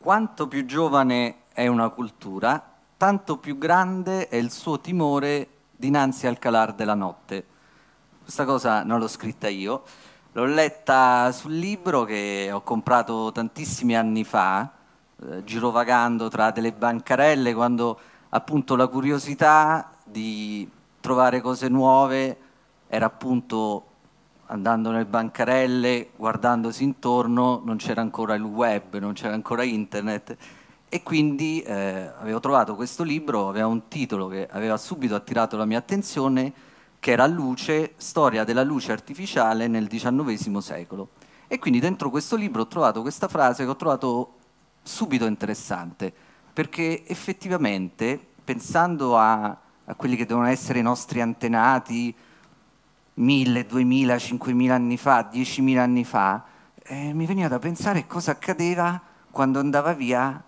Quanto più giovane è una cultura, tanto più grande è il suo timore dinanzi al calar della notte. Questa cosa non l'ho scritta io, L'ho letta sul libro che ho comprato tantissimi anni fa, eh, girovagando tra delle bancarelle, quando appunto la curiosità di trovare cose nuove era appunto andando nelle bancarelle, guardandosi intorno, non c'era ancora il web, non c'era ancora internet e quindi eh, avevo trovato questo libro, aveva un titolo che aveva subito attirato la mia attenzione che era Luce, storia della luce artificiale nel XIX secolo. E quindi dentro questo libro ho trovato questa frase che ho trovato subito interessante, perché effettivamente pensando a, a quelli che devono essere i nostri antenati, mille, duemila, cinquemila anni fa, diecimila anni fa, eh, mi veniva da pensare cosa accadeva quando andava, via,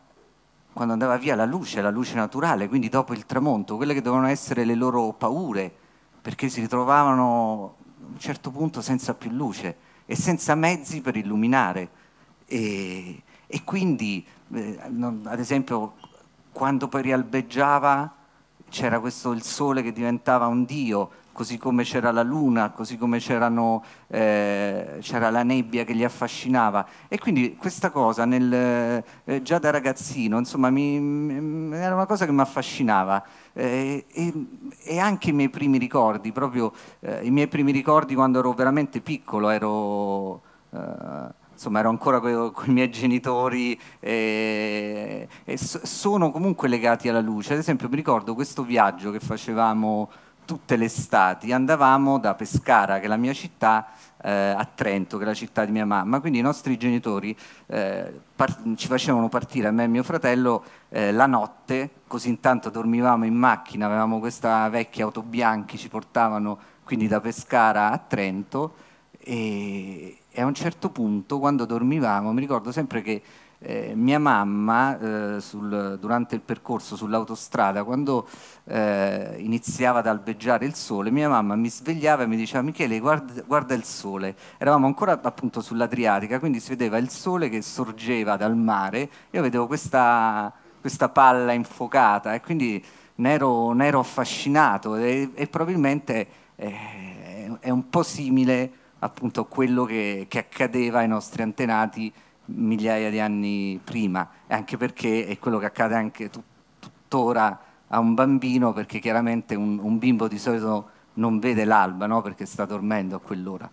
quando andava via la luce, la luce naturale, quindi dopo il tramonto, quelle che dovevano essere le loro paure, perché si ritrovavano a un certo punto senza più luce e senza mezzi per illuminare. E, e quindi, eh, non, ad esempio, quando poi rialbeggiava c'era questo il sole che diventava un dio, così come c'era la luna, così come eh, c'era la nebbia che li affascinava. E quindi questa cosa, nel, eh, già da ragazzino, insomma, mi, mi, era una cosa che mi affascinava. Eh, e, e, anche i miei primi ricordi, proprio eh, i miei primi ricordi quando ero veramente piccolo, ero eh, insomma ero ancora con i miei genitori eh, e, e sono comunque legati alla luce. Ad esempio mi ricordo questo viaggio che facevamo tutte le estati andavamo da Pescara, che è la mia città, eh, a Trento, che è la città di mia mamma. Quindi i nostri genitori eh, ci facevano partire, a me e mio fratello, eh, la notte, così intanto dormivamo in macchina, avevamo questa vecchia auto bianchi, ci portavano quindi da Pescara a Trento e, e a un certo punto, quando dormivamo, mi ricordo sempre che eh, mia mamma eh, sul, durante il percorso sull'autostrada, quando eh, iniziava ad albeggiare il sole, mia mamma mi svegliava e mi diceva Michele guarda, guarda il sole. Eravamo ancora appunto sull'Adriatica, quindi si vedeva il sole che sorgeva dal mare, io vedevo questa, questa palla infuocata e quindi ne ero, affascinato e, e probabilmente eh, è un po' simile appunto a quello che, che accadeva ai nostri antenati migliaia di anni prima, anche perché è quello che accade anche tuttora a un bambino, perché chiaramente un, un bimbo di solito non vede l'alba, no? perché sta dormendo a quell'ora.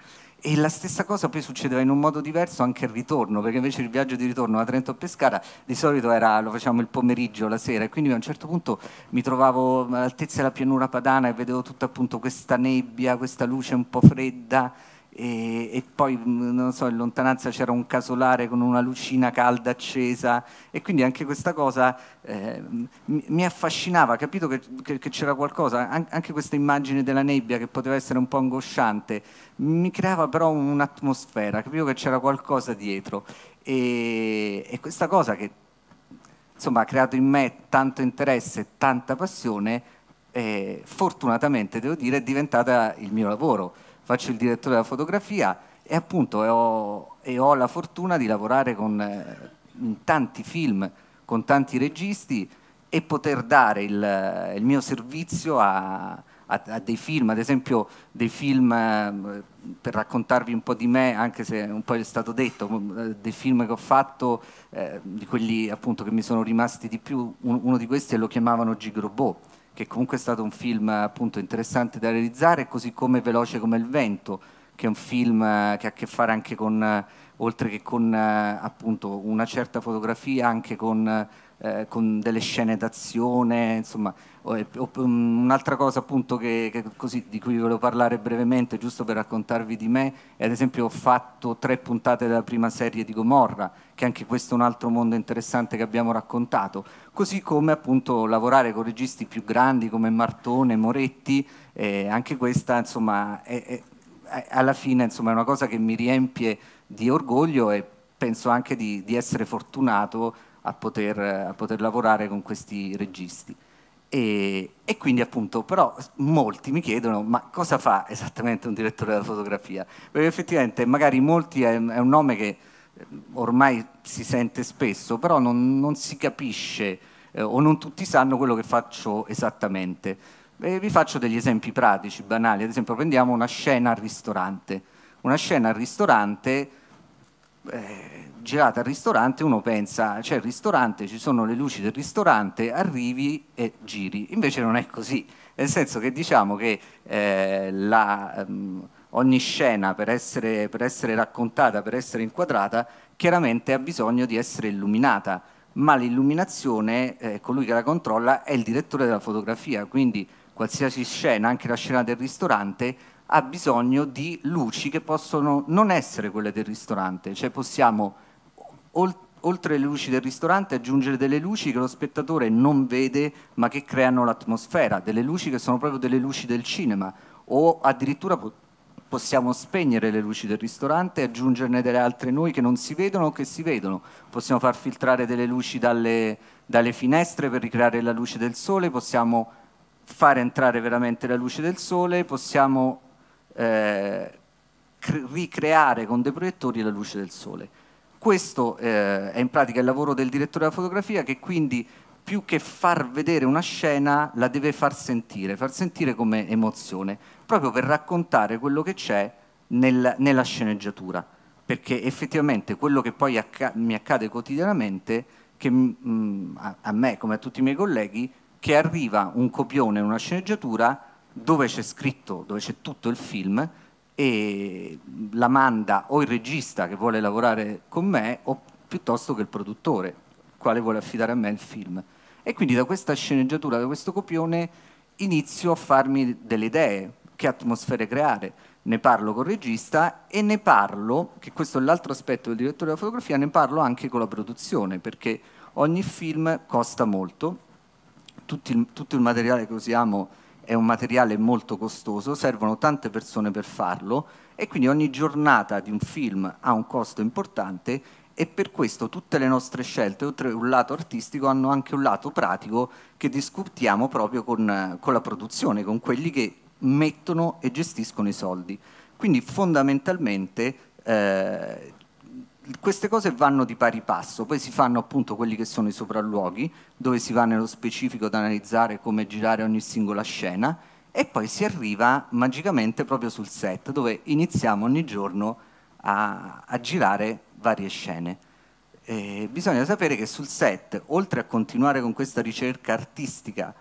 E la stessa cosa poi succedeva in un modo diverso anche al ritorno, perché invece il viaggio di ritorno da Trento a Pescara di solito era, lo facciamo il pomeriggio, la sera, e quindi a un certo punto mi trovavo all'altezza della pianura padana e vedevo tutta appunto questa nebbia, questa luce un po' fredda, e, e, poi mm, non so, in lontananza c'era un casolare con una lucina calda accesa e quindi anche questa cosa eh, mi affascinava, capito che, c'era qualcosa, An anche questa immagine della nebbia che poteva essere un po' angosciante, mi creava però un'atmosfera, capivo che c'era qualcosa dietro e, e questa cosa che insomma ha creato in me tanto interesse e tanta passione, eh, fortunatamente devo dire è diventata il mio lavoro faccio il direttore della fotografia e appunto ho, e ho, la fortuna di lavorare con, eh, in tanti film con tanti registi e poter dare il, il mio servizio a, a, a, dei film, ad esempio dei film, ehm, per raccontarvi un po' di me, anche se un po' è stato detto, mm, eh, dei film che ho fatto, eh, di quelli appunto che mi sono rimasti di più, uno di questi lo chiamavano Gigrobot, che comunque è stato un film appunto interessante da realizzare, così come Veloce come il vento, che è un film eh, che ha a che fare anche con, eh, oltre che con eh, appunto una certa fotografia, anche con eh, con delle scene d'azione, insomma, un'altra cosa appunto che, che così, di cui volevo parlare brevemente, giusto per raccontarvi di me, è ad esempio ho fatto tre puntate della prima serie di Gomorra, che anche questo è un altro mondo interessante che abbiamo raccontato, così come appunto lavorare con registi più grandi come Martone, Moretti, eh, anche questa insomma è, è, è, alla fine insomma, è una cosa che mi riempie di orgoglio e penso anche di, di essere fortunato a poter, a poter lavorare con questi registi. E, e, quindi appunto, però molti mi chiedono ma cosa fa esattamente un direttore della fotografia? Perché effettivamente magari molti è, è un nome che eh, ormai si sente spesso, però non, non si capisce eh, o non tutti sanno quello che faccio esattamente. E vi faccio degli esempi pratici, banali, ad esempio prendiamo una scena al ristorante. Una scena al ristorante eh, girate al ristorante uno pensa c'è il ristorante, ci sono le luci del ristorante, arrivi e giri, invece non è così, nel senso che diciamo che eh, la, um, ogni scena per essere, per essere raccontata, per essere inquadrata, chiaramente ha bisogno di essere illuminata, ma l'illuminazione, eh, colui che la controlla, è il direttore della fotografia, quindi qualsiasi scena, anche la scena del ristorante, ha bisogno di luci che possono non essere quelle del ristorante, cioè possiamo oltre le luci del ristorante aggiungere delle luci che lo spettatore non vede ma che creano l'atmosfera, delle luci che sono proprio delle luci del cinema o addirittura possiamo spegnere le luci del ristorante e aggiungerne delle altre noi che non si vedono o che si vedono, possiamo far filtrare delle luci dalle, dalle finestre per ricreare la luce del sole, possiamo fare entrare veramente la luce del sole, possiamo eh, ricreare con dei proiettori la luce del sole. Questo eh, è in pratica il lavoro del direttore della fotografia che quindi più che far vedere una scena la deve far sentire, far sentire come emozione, proprio per raccontare quello che c'è nel, nella sceneggiatura, perché effettivamente quello che poi acc mi accade quotidianamente, che mh, mm, a, a me come a tutti i miei colleghi, che arriva un copione, una sceneggiatura, dove c'è scritto, dove c'è tutto il film e la manda o il regista che vuole lavorare con me o piuttosto che il produttore, quale vuole affidare a me il film. E quindi da questa sceneggiatura, da questo copione, inizio a farmi delle idee, che atmosfere creare. Ne parlo col regista e ne parlo, che questo è l'altro aspetto del direttore della fotografia, ne parlo anche con la produzione, perché ogni film costa molto, tutto il, tutto il materiale che usiamo è un materiale molto costoso, servono tante persone per farlo e quindi ogni giornata di un film ha un costo importante e per questo tutte le nostre scelte, oltre a un lato artistico, hanno anche un lato pratico che discutiamo proprio con, con la produzione, con quelli che mettono e gestiscono i soldi. Quindi fondamentalmente eh, queste cose vanno di pari passo, poi si fanno appunto quelli che sono i sopralluoghi, dove si va nello specifico ad analizzare come girare ogni singola scena e poi si arriva magicamente proprio sul set, dove iniziamo ogni giorno a, a girare varie scene. E bisogna sapere che sul set, oltre a continuare con questa ricerca artistica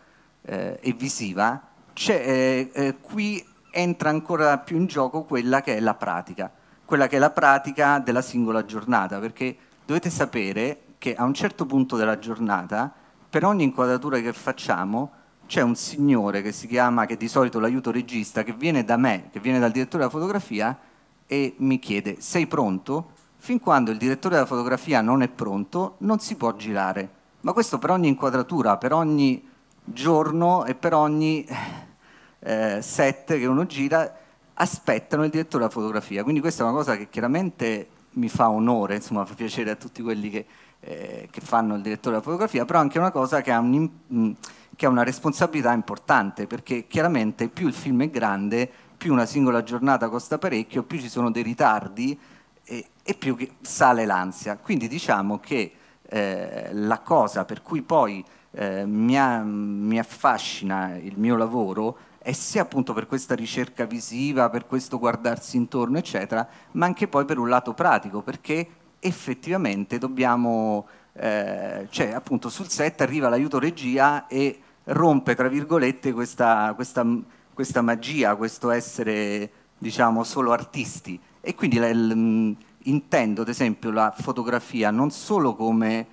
eh, e visiva, eh, eh, qui entra ancora più in gioco quella che è la pratica quella che è la pratica della singola giornata, perché dovete sapere che a un certo punto della giornata, per ogni inquadratura che facciamo, c'è un signore che si chiama, che di solito l'aiuto regista, che viene da me, che viene dal direttore della fotografia e mi chiede sei pronto? Fin quando il direttore della fotografia non è pronto, non si può girare. Ma questo per ogni inquadratura, per ogni giorno e per ogni eh, set che uno gira, aspettano il direttore della fotografia. Quindi questa è una cosa che chiaramente mi fa onore, insomma, fa piacere a tutti quelli che, eh, che fanno il direttore della fotografia, però anche una cosa che ha, un, mm, che ha una responsabilità importante, perché chiaramente più il film è grande, più una singola giornata costa parecchio, più ci sono dei ritardi e, e più sale l'ansia. Quindi diciamo che eh, la cosa per cui poi eh, mi, ha, mi affascina il mio lavoro e sia appunto per questa ricerca visiva, per questo guardarsi intorno, eccetera, ma anche poi per un lato pratico, perché effettivamente dobbiamo, eh, cioè appunto sul set arriva l'aiuto regia e rompe, tra virgolette, questa, questa, questa magia, questo essere, diciamo, solo artisti. E quindi la, l, intendo, ad esempio, la fotografia non solo come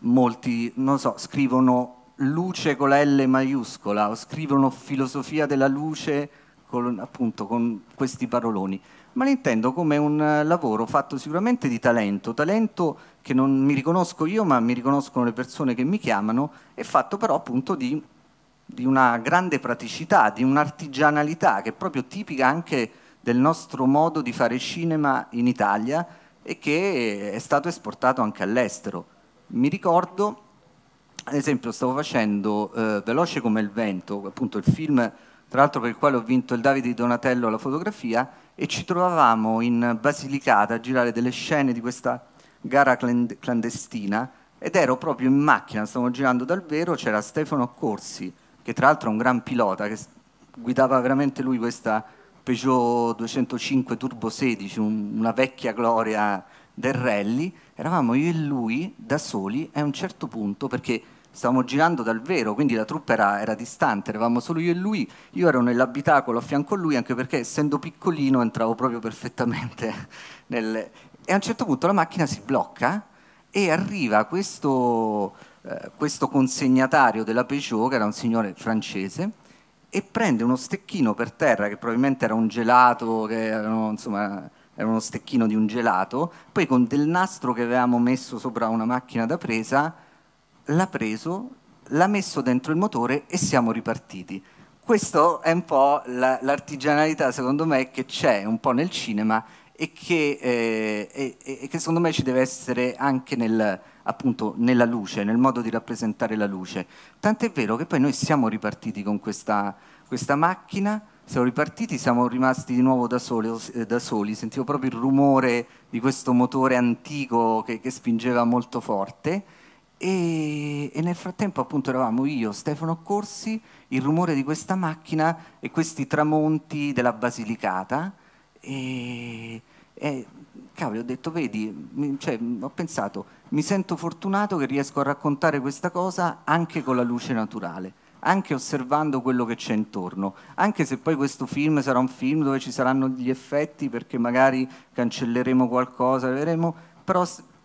molti, non so, scrivono luce con la L maiuscola, o scrivono filosofia della luce con, appunto con questi paroloni, ma li intendo come un eh, lavoro fatto sicuramente di talento, talento che non mi riconosco io ma mi riconoscono le persone che mi chiamano, è fatto però appunto di, di una grande praticità, di un'artigianalità che è proprio tipica anche del nostro modo di fare cinema in Italia e che è stato esportato anche all'estero. Mi ricordo ad esempio stavo facendo eh, Veloce come il vento, appunto il film tra l'altro per il quale ho vinto il Davide di Donatello alla fotografia e ci trovavamo in Basilicata a girare delle scene di questa gara clandestina ed ero proprio in macchina, stavo girando dal vero, c'era Stefano Accorsi che tra l'altro è un gran pilota, che guidava veramente lui questa Peugeot 205 Turbo 16, un, una vecchia gloria del rally, eravamo io e lui da soli e a un certo punto, perché stavamo girando dal vero, quindi la truppa era, era, distante, eravamo solo io e lui, io ero nell'abitacolo a fianco a lui anche perché essendo piccolino entravo proprio perfettamente nel... E a un certo punto la macchina si blocca e arriva questo, eh, questo consegnatario della Peugeot, che era un signore francese, e prende uno stecchino per terra, che probabilmente era un gelato, che erano, insomma, era uno stecchino di un gelato, poi con del nastro che avevamo messo sopra una macchina da presa l'ha preso, l'ha messo dentro il motore e siamo ripartiti. Questo è un po' l'artigianalità, secondo me, che c'è un po' nel cinema e che, eh, e, e che, secondo me ci deve essere anche nel, appunto, nella luce, nel modo di rappresentare la luce. Tant'è vero che poi noi siamo ripartiti con questa, questa macchina, siamo ripartiti, siamo rimasti di nuovo da soli, eh, da soli, sentivo proprio il rumore di questo motore antico che, che spingeva molto forte e, e, nel frattempo appunto eravamo io, Stefano Corsi, il rumore di questa macchina e questi tramonti della Basilicata e, e cavolo, ho detto vedi, mi, cioè, ho pensato mi sento fortunato che riesco a raccontare questa cosa anche con la luce naturale anche osservando quello che c'è intorno, anche se poi questo film sarà un film dove ci saranno gli effetti perché magari cancelleremo qualcosa, vedremo, però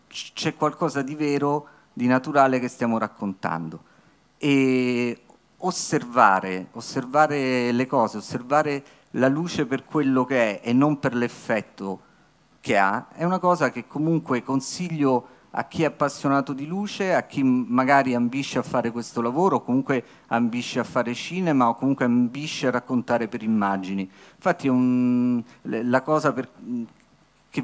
c'è qualcosa di vero di naturale che stiamo raccontando. E osservare, osservare le cose, osservare la luce per quello che è e non per l'effetto che ha, è una cosa che comunque consiglio a chi è appassionato di luce, a chi magari ambisce a fare questo lavoro, o comunque ambisce a fare cinema, o comunque ambisce a raccontare per immagini. Infatti un, la cosa per,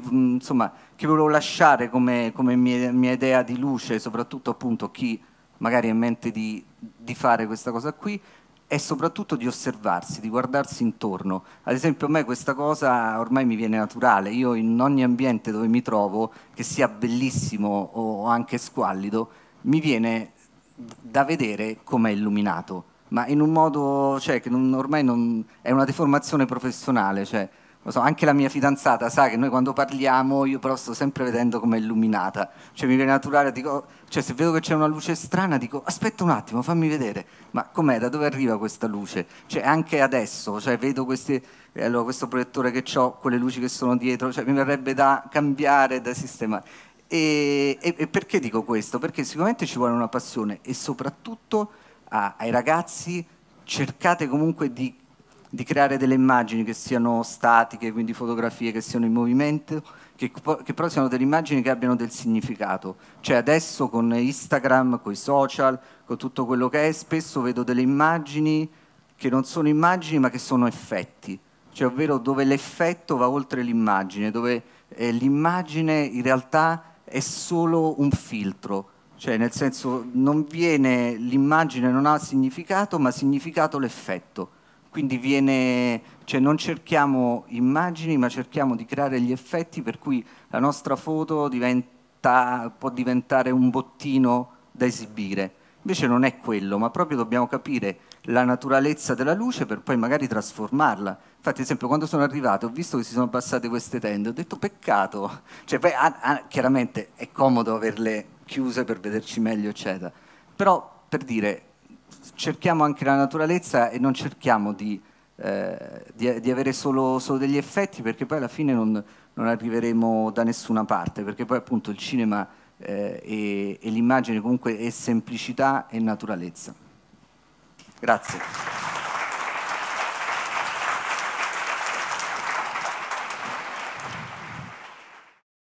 che, mm, insomma, che volevo lasciare come, come mia, mia, idea di luce, soprattutto appunto chi magari ha in mente di, di fare questa cosa qui, è soprattutto di osservarsi, di guardarsi intorno. Ad esempio a me questa cosa ormai mi viene naturale, io in ogni ambiente dove mi trovo, che sia bellissimo o anche squallido, mi viene da vedere com'è illuminato, ma in un modo cioè, che non, ormai non, è una deformazione professionale. Cioè, lo so, anche la mia fidanzata sa che noi quando parliamo io però sto sempre vedendo come è illuminata, cioè mi viene naturale, dico, cioè se vedo che c'è una luce strana dico aspetta un attimo, fammi vedere, ma com'è, da dove arriva questa luce? Cioè anche adesso, cioè vedo questi, eh, allora, questo proiettore che ho, quelle luci che sono dietro, cioè mi verrebbe da cambiare, da sistemare. E, e, perché dico questo? Perché sicuramente ci vuole una passione e soprattutto a, ai ragazzi cercate comunque di di creare delle immagini che siano statiche, quindi fotografie che siano in movimento, che, che però siano delle immagini che abbiano del significato. Cioè adesso con Instagram, con i social, con tutto quello che è, spesso vedo delle immagini che non sono immagini ma che sono effetti, cioè ovvero dove l'effetto va oltre l'immagine, dove eh, l'immagine in realtà è solo un filtro, cioè nel senso non viene l'immagine non ha significato ma ha significato l'effetto quindi viene, cioè non cerchiamo immagini, ma cerchiamo di creare gli effetti per cui la nostra foto diventa, può diventare un bottino da esibire. Invece non è quello, ma proprio dobbiamo capire la naturalezza della luce per poi magari trasformarla. Infatti, ad esempio, quando sono arrivato ho visto che si sono abbassate queste tende, ho detto peccato. Cioè, poi, ah, ah, chiaramente è comodo averle chiuse per vederci meglio, eccetera. Però, per dire, cerchiamo anche la naturalezza e non cerchiamo di, eh, di, di avere solo, solo, degli effetti perché poi alla fine non, non, arriveremo da nessuna parte perché poi appunto il cinema eh, e, e l'immagine comunque è semplicità e naturalezza. Grazie.